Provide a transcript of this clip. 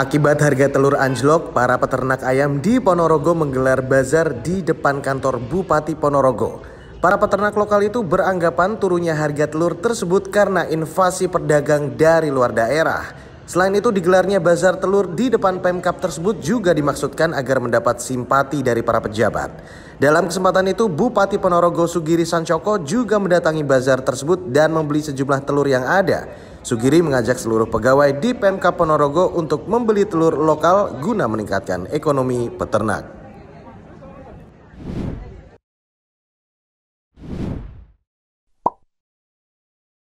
Akibat harga telur anjlok, para peternak ayam di Ponorogo menggelar bazar di depan kantor Bupati Ponorogo. Para peternak lokal itu beranggapan turunnya harga telur tersebut karena invasi pedagang dari luar daerah. Selain itu digelarnya bazar telur di depan Pemkap tersebut juga dimaksudkan agar mendapat simpati dari para pejabat. Dalam kesempatan itu Bupati Ponorogo Sugiri Sancoko juga mendatangi bazar tersebut dan membeli sejumlah telur yang ada. Sugiri mengajak seluruh pegawai di PMK Ponorogo untuk membeli telur lokal guna meningkatkan ekonomi peternak.